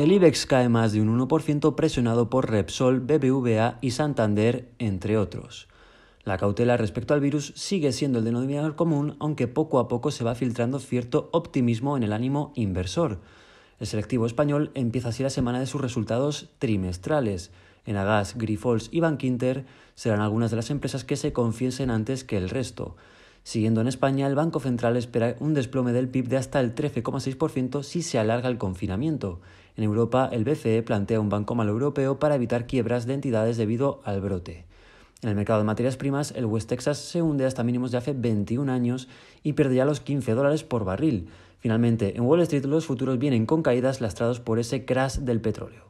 El IBEX cae más de un 1% presionado por Repsol, BBVA y Santander, entre otros. La cautela respecto al virus sigue siendo el denominador común, aunque poco a poco se va filtrando cierto optimismo en el ánimo inversor. El selectivo español empieza así la semana de sus resultados trimestrales. En Agas, Grifols y Bankinter serán algunas de las empresas que se confiesen antes que el resto. Siguiendo en España, el Banco Central espera un desplome del PIB de hasta el 13,6% si se alarga el confinamiento. En Europa, el BCE plantea un banco malo europeo para evitar quiebras de entidades debido al brote. En el mercado de materias primas, el West Texas se hunde hasta mínimos de hace 21 años y pierde ya los 15 dólares por barril. Finalmente, en Wall Street los futuros vienen con caídas lastrados por ese crash del petróleo.